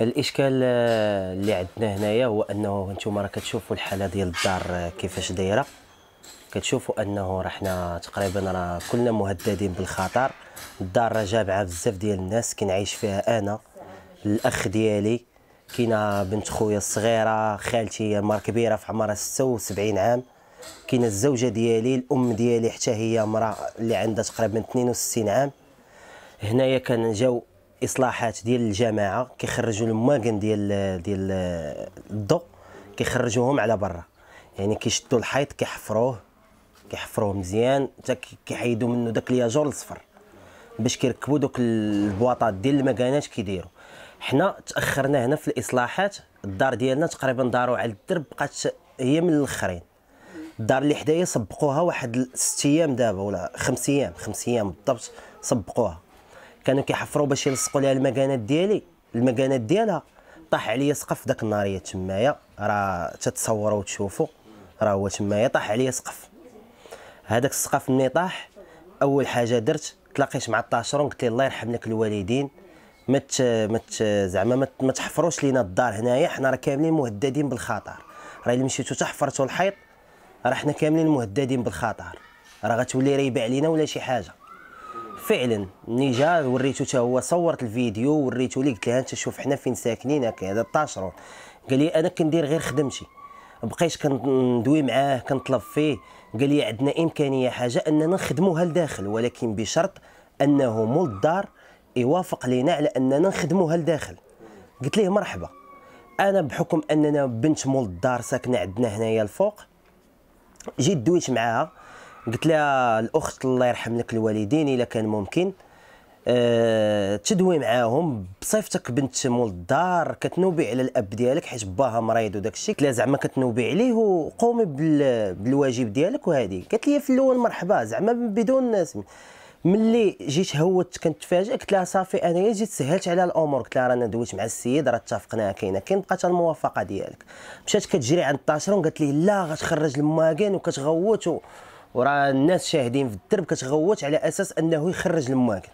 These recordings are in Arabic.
الاشكال آه، اللي عندنا هنايا هو انه انتم راه كتشوفوا الحاله ديال الدار آه، كيفاش دايره كتشوفوا انه راه حنا تقريبا راه كلنا مهددين بالخطر الدار راه جابعه بزاف ديال الناس كنعيش فيها انا الاخ ديالي كاينه بنت خويا الصغيره خالتي مرا كبيره في عمرها 76 عام كاينه الزوجه ديالي الام ديالي حتى هي مرا اللي عندها تقريبا 62 عام هنايا كان جاو اصلاحات ديال الجماعه كيخرجوا الماكن ديال ديال الضوء كيخرجوهم على برا يعني كيشدوا الحيط كيحفروه كيحفروه مزيان حتى كيحيدوا منه داك الياجور الصفر باش كيركبوا دوك البواطات ديال المكانات كيديروا حنا تاخرنا هنا في الاصلاحات الدار ديالنا تقريبا داروا على الدرب بقات هي من الاخرين الدار اللي حدايا سبقوها واحد 6 ايام دابا ولا 5 ايام 5 ايام بالضبط سبقوها كانوا كيحفروا باش يلصقوا لها المكانات ديالي المكانات ديالها طاح عليا سقف داك النهار تمايا راه تتصوروا وتشوفوا راه هو تمايا طاح عليا سقف هذاك السقف ملي طاح اول حاجه درت تلاقيت مع الطاشرون قلت له الله يرحم لك الوالدين ما ما زعما ما تحفروش لينا الدار هنايا حنا راه كاملين مهددين بالخطر راه الا مشيتو تحفرتوا الحيط راه حنا كاملين مهددين بالخطر راه غتولي ريبه علينا ولا شي حاجه فعلا نيجار وريته حتى هو صورت الفيديو وريته ليه قلت له انت شوف حنا فين ساكنين هكا هذا الطاشرو قال لي انا كندير غير خدمتي بقيت كندوي معاه كنطلب فيه قال لي عندنا امكانيه حاجه اننا نخدموها لداخل ولكن بشرط انه مول الدار يوافق لينا على اننا نخدموها لداخل قلت ليه مرحبا انا بحكم اننا بنت مول الدار ساكنه عندنا هنايا الفوق جيت دويت معاها قلت لها الاخت الله يرحم لك الوالدين الا كان ممكن أه تدوي معاهم بصفتك بنت مول الدار كتنوبي على الاب ديالك حيت باها مريض وداك الشيء قلت لها زعما كتنوبي عليه وقومي بالواجب ديالك وهذه قالت لي في الاول مرحبا زعما بدون ناس ملي جيت هوت كنتفاجئ قلت لها صافي انا جيت سهلت على الامور قلت لها رانا دويت مع السيد راه اتفقنا كاينه كاين بقات الموافقه ديالك مشات كتجري عند الطاشرون قالت لي لا غتخرج الماكين وكتغوت وراه الناس شاهدين في الدرب كتغوت على اساس انه يخرج المواكل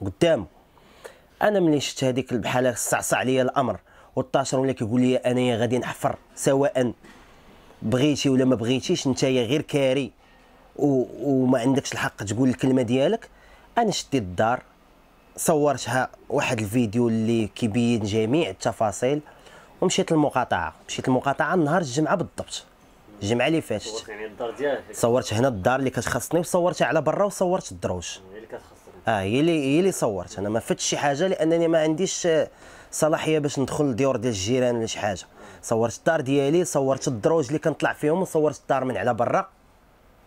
قدام انا ملي شفت هذيك بحال صعصع عليا الامر والطاشر ولا كيقول لي انا غادي نحفر سواء بغيتي ولا ما بغيتيش انت غير كاري و... وما عندكش الحق تقول الكلمه ديالك انا شديت الدار صورتها واحد الفيديو اللي كيبين جميع التفاصيل ومشيت للمقاطعه مشيت للمقاطعه نهار الجمعه بالضبط الجمعه اللي فاتت صورت هنا الدار اللي كتخصني وصورتها على برا وصورت الدروج اه هي اللي هي اللي صورت انا ما فتش شي حاجه لانني ما عنديش آه، صلاحيه باش ندخل للديور ديال الجيران ولا شي حاجه صورت الدار ديالي صورت الدروج اللي كنطلع فيهم وصورت الدار من على برا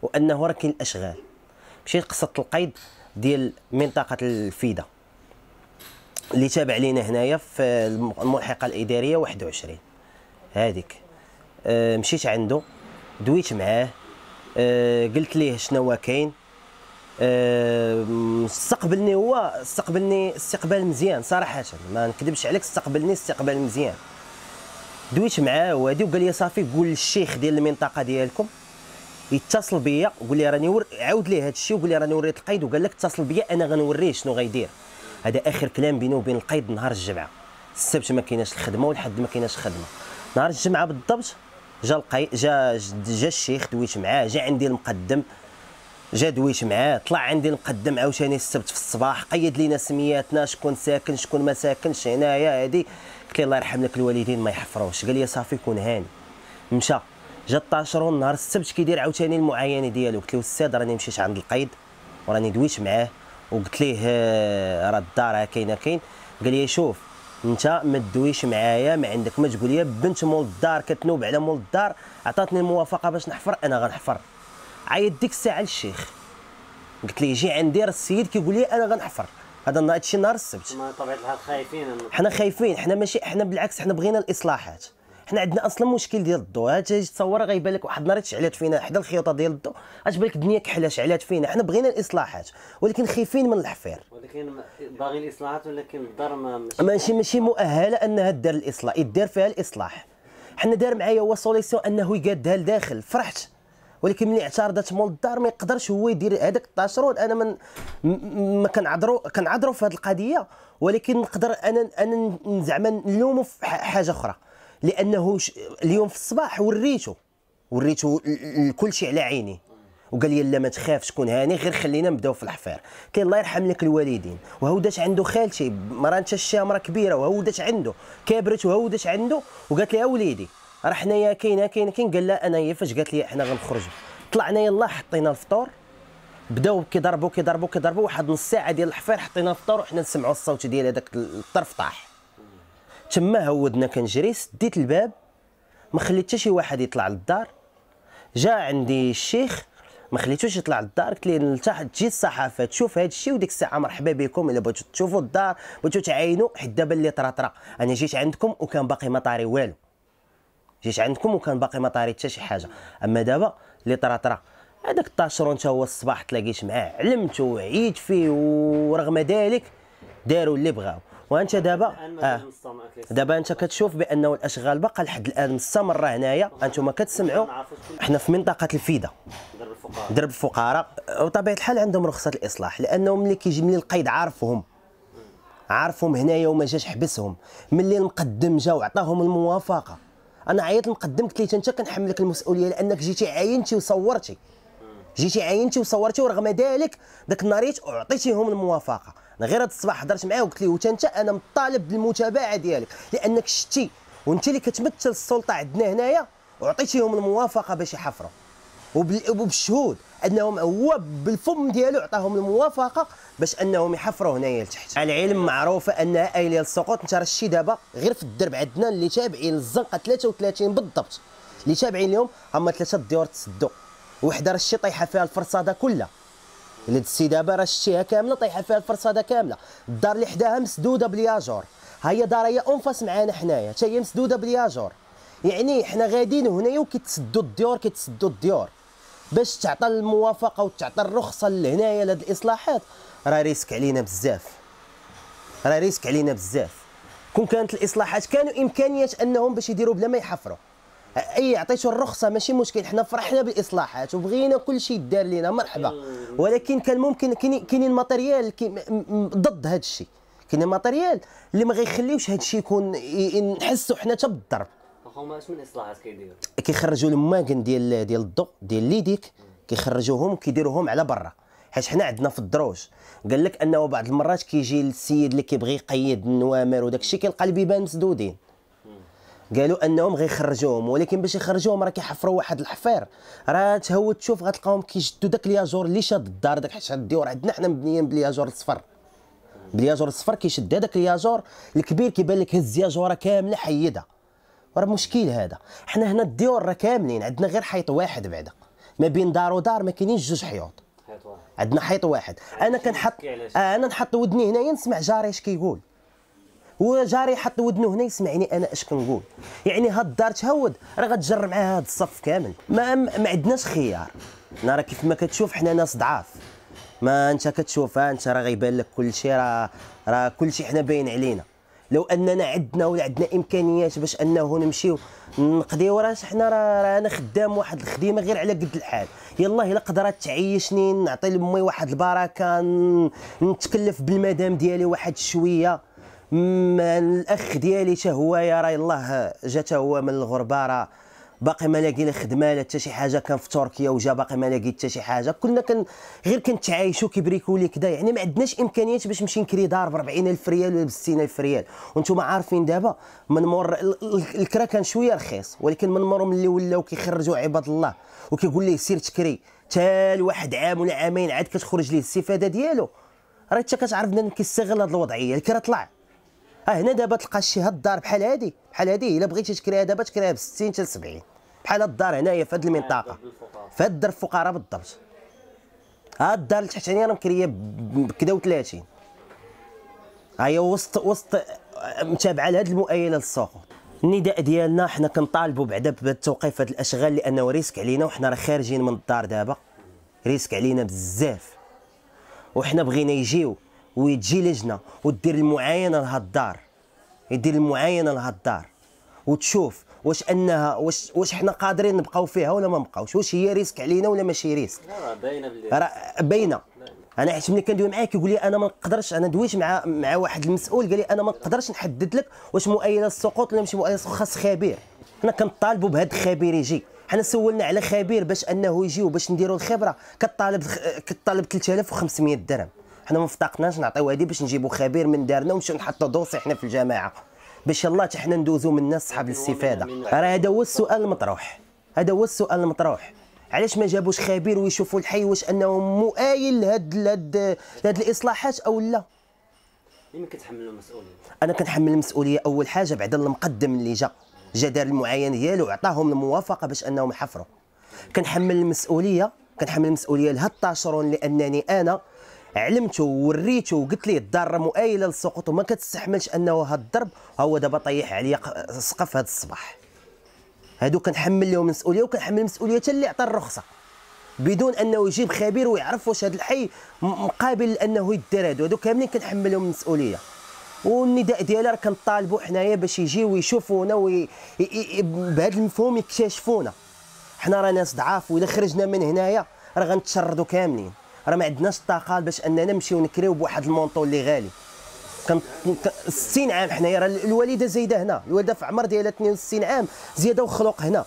وانه راه كاين الاشغال مشيت قصدت القيد ديال منطقه الفيده اللي تابع لينا هنايا في الملحقه الاداريه 21 هذيك آه، مشيت عنده دويت معاه أه قلت ليه شنو كاين آه، استقبلني هو استقبلني استقبال مزيان صراحه ما نكذبش عليك استقبلني استقبال مزيان دويت معاه وهادي وقال لي صافي قول للشيخ ديال المنطقه ديالكم يتصل بيا وقال لي راني ور... عاود ليه هذا الشيء وقال لي راني وريت القيد وقال لك اتصل بيا انا غنوريه شنو غيدير هذا اخر كلام بينه وبين القيد نهار الجمعه السبت ما كايناش الخدمه والحد ما كايناش الخدمه نهار الجمعه بالضبط جا لقي جا جا الشيخ دويش معاه جا عندي المقدم جا دويش معاه طلع عندي المقدم عاوتاني السبت في الصباح قيد لينا سمياتنا شكون ساكن شكون ما ساكنش هنايا هادي قلت ليه الله يرحم لك الوالدين ما يحفروش قال لي صافي كون هاني مشى جا 12 نهار السبت كيدير عاوتاني المعاينه ديالو قلت له استاذ راني مشيت عند القيد وراني دويش معاه وقلت ليه آه، راه الدار كاينه كاين قال لي شوف انت ما تدويش معايا ما عندك ما تقول لي بنت مول الدار كتنوب على مول الدار عطاتني الموافقه باش نحفر انا غنحفر عيط ديك الساعه للشيخ قلت ليه جي عندي راه السيد كيقول لي انا غنحفر هذا النهار هادشي نهار السبت ما طبيعه الحال خايفين حنا خايفين حنا ماشي حنا بالعكس حنا بغينا الاصلاحات حنا عندنا اصلا مشكل ديال الضوء هاد تجي تصور غيبان لك واحد النهار تشعلات فينا حدا الخيوطه ديال الضوء غتبان لك الدنيا كحله شعلات فينا حنا بغينا الاصلاحات ولكن خايفين من الحفير ولكن باغي الاصلاحات ولكن الدار ماشي ماشي ماشي مؤهله انها دار الاصلاح يدير فيها الاصلاح حنا دار معايا هو سوليسيون انه يقادها لداخل فرحت ولكن ملي اعترضت مول الدار ما يقدرش هو يدير هذاك التاشرون انا من ما كنعذرو كنعذرو في هذه القضيه ولكن نقدر انا انا زعما نلومو في حاجه اخرى لانه اليوم في الصباح وريته وريته كل شيء على عيني وقال لي لا ما تخافش كون هاني غير خلينا نبداو في الحفير كاين الله يرحم لك الوالدين داش عنده خالتي مرانتا الشامره كبيره داش عنده كبرت داش عنده وقالت لها وليدي راه حنايا كاينه كاين كاين قال انا انايا فاش قالت لي حنا غنخرجوا طلعنا يلا حطينا الفطور بداو كيضربوا كيضربوا كيضربوا واحد نص ساعه ديال الحفير حطينا الفطور وحنا نسمعوا الصوت ديال هذاك الطرف طاح تما عودنا كنجري سديت الباب ما خليت حتى شي واحد يطلع للدار جا عندي الشيخ ما خليتوش يطلع للدار قلت ليه لتحت تجي الصحافه تشوف هذا الشيء وديك الساعه مرحبا بكم الا بغيتو تشوفوا الدار بغيتو تعاينوا حيت دابا اللي طرا انا جيت عندكم وكان باقي ما طاري والو جيت عندكم وكان باقي ما طاري حتى شي حاجه اما دابا اللي طرا هذاك الطاشرون هو الصباح تلاقيت معاه علمت وعيت فيه ورغم ذلك داروا اللي بغاو وانت دابا اه دابا انت كتشوف بانه الاشغال باقا لحد الان مستمره هنايا انتم كتسمعوا احنا في منطقه الفيده درب الفقراء درب الفقراء وطبيعه الحال عندهم رخصه الاصلاح لانه ملي كيجي ملي القيد عارفهم عارفهم هنايا وما جاش حبسهم ملي المقدم جا وعطاهم الموافقه انا عيطت المقدم قلت ليه انت كنحملك المسؤوليه لانك جيتي عاينتي وصورتي جيتي عاينتي وصورتي ورغم ذلك داك النهار اعطيتيهم الموافقه انا غير هذا الصباح هضرت معاه وقلت له وانت انا مطالب بالمتابعه ديالك لانك شتي وانت اللي كتمثل السلطه عندنا هنايا وعطيتيهم الموافقه باش يحفروا وبالشهود انهم هو بالفم ديالو عطاهم الموافقه باش انهم يحفروا هنايا لتحت العلم معروفه انها ايليه للسقوط انت راه شتي دابا غير في الدرب عندنا اللي تابعين للزنقه 33 بالضبط اللي تابعين لهم هما ثلاثه ديور تسدوا وحده راه شي طايحه فيها الفرصه دا كلها اللي تسي دابا راه شتيها كامله طايحه فيها الفرصاده كامله الدار اللي حداها مسدوده بالياجور ها هي دار هي اونفاس معانا حنايا حتى هي مسدوده بالياجور يعني حنا غاديين هنايا وكيتسدوا الديور كيتسدوا الديور باش تعطى الموافقه وتعطى الرخصه لهنايا لهاد الاصلاحات راه ريسك علينا بزاف راه ريسك علينا بزاف كون كانت الاصلاحات كانوا امكانيات انهم باش يديروا بلا ما يحفروا اي عطيته الرخصه ماشي مشكل حنا فرحنا بالاصلاحات وبغينا كل شيء دار لينا مرحبا ولكن كان ممكن كاينين الماتيريال ضد هذا الشيء كاين الماتيريال اللي ما غيخليوش هذا الشيء يكون نحسوا حنا حتى بالضرب هما شنو الاصلاحات كيديروا كيخرجوا الماكن ديال ديال الضوء ديال ليديك كيخرجوهم كيديروهم على برا حيت حنا عندنا في الدروج قال لك انه بعض المرات كيجي السيد اللي كيبغي يقيد النوامر وداك الشيء كيلقى البيبان مسدودين قالوا انهم غيخرجوهم ولكن باش يخرجوهم راه كيحفروا واحد الحفير راه تهود تشوف غتلقاهم كيشدوا داك الياجور اللي شاد الدار داك حشاد الديور عندنا حنا مبنيين بالياجور الصفر بالياجور الصفر كيشد هذاك الياجور الكبير كيبان لك هز ياجوره كامله حيدها راه مشكل هذا حنا هنا الديور راه كاملين عندنا غير حيط واحد بعدا ما بين دار ودار ما كاينينش جوج حيوط عندنا حيط واحد انا كنحط آه، انا نحط ودني هنايا نسمع جاري اش كيقول هو جاري حط ودنه هنا يسمعني انا اش كنقول يعني هاد الدار تهود راه غتجر معاها هاد الصف كامل ما ما عندناش خيار انا راه كيف ما كتشوف حنا ناس ضعاف ما انت كتشوف انت راه غيبان لك كل شيء راه راه كل شيء حنا باين علينا لو اننا عندنا ولا عندنا امكانيات باش انه نمشيو نقضيو راه حنا راه انا خدام واحد الخدمه غير على قد الحال يلاه الا قدرات تعيشني نعطي لامي واحد البركه نتكلف بالمدام ديالي واحد شويه الاخ ديالي حتى يا راه الله جا حتى هو من الغربه راه باقي ما لاقي لا خدمه لا حتى شي حاجه كان في تركيا وجا باقي ما لاقي حتى شي حاجه كنا كن غير كنتعايشوا كيبريكولي كدا يعني ما عندناش امكانيات باش نمشي نكري دار ب 40000 ريال ولا ب 60000 ريال وانتم عارفين دابا من مور الكرا كان شويه رخيص ولكن من مور ملي ولاو كيخرجوا عباد الله وكيقول ليه سير تكري حتى لواحد عام ولا عامين عاد كتخرج ليه الاستفاده ديالو راه انت كتعرف بنادم كيستغل هذه الوضعيه الكرا طلع اه هنا دابا تلقى شي هاد الدار بحال هادي بحال هادي الا بغيتي تكريها دابا تكريها ب 60 حتى 70 بحال هاد الدار هنايا في هاد المنطقه في هاد الدار الفقراء بالضبط هاد الدار اللي تحت هنا راه مكريه بكدا و30 ها هي وسط وسط اه، متابعه لهاد المؤيله للسوق النداء ديالنا حنا كنطالبوا بعدا بتوقيف هاد الاشغال لانه ريسك علينا وحنا راه خارجين من الدار دابا ريسك علينا بزاف وحنا بغينا يجيو ويجي لجنه ودير المعاينه لهاد الدار يدير المعاينه لهاد الدار وتشوف واش انها واش واش حنا قادرين نبقاو فيها ولا ما نبقاوش واش هي ريسك علينا ولا ماشي ريسك راه باينه بلي راه باينه انا حيت ملي كندوي معاك كيقول لي انا ما نقدرش انا دويت مع مع واحد المسؤول قال لي انا ما نقدرش نحدد لك واش مؤيده السقوط ولا ماشي مؤيده خاص خبير حنا كنطالبوا بهذا الخبير يجي حنا سولنا على خبير باش انه يجي وباش نديروا الخبره كطالب كطالب 3500 درهم حنا ما فتقناش نعطيو هذه باش نجيبو خبير من دارنا ونمشيو نحطو دوسي حنا في الجماعه باش يلاه حتى حنا ندوزو من الناس صحاب الاستفاده راه هذا هو السؤال المطروح هذا هو السؤال المطروح علاش ما جابوش خبير ويشوفوا الحي واش انه مؤايل لهاد لهاد لهاد الاصلاحات او لا مين كتحمل المسؤوليه انا كنحمل المسؤوليه اول حاجه بعد المقدم اللي جا جا دار المعاين ديالو وعطاهم الموافقه باش انهم يحفروا كنحمل المسؤوليه كنحمل المسؤوليه لهاد الطاشرون لانني انا علمته ووريته وقلت ليه الضاره مؤيله للسقوط وما كتستحملش انه هذا الضرب هو دابا طيح عليا سقف هذا الصباح هادو كنحمل لهم المسؤوليه وكنحمل المسؤوليه حتى اللي عطى الرخصه بدون انه يجيب خبير ويعرف واش هذا الحي مقابل انه يدير هادو هادو كاملين كنحمل لهم المسؤوليه والنداء ديالي راه كنطالبوا حنايا باش يجيو ويشوفونا وي... بهذا المفهوم يكتشفونا حنا راه ناس ضعاف واذا خرجنا من هنايا راه غنتشردوا كاملين راه ما عندناش الطاقه باش اننا نمشيو نكريو بواحد المونطو اللي غالي كان 60 عام حنايا راه الوالده زايده هنا الوالده في عمر ديالها 62 عام زياده وخلق هنا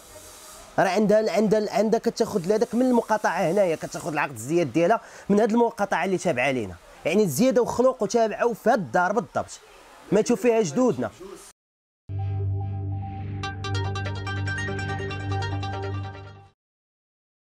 راه عندها عندها عندها كتاخذ لهذاك من المقاطعه هنايا كتاخذ العقد الزياد ديالها من هذه المقاطعه اللي تابعه لينا يعني زياده وخلق وتابعه في هذا الدار بالضبط ما تشوف فيها جدودنا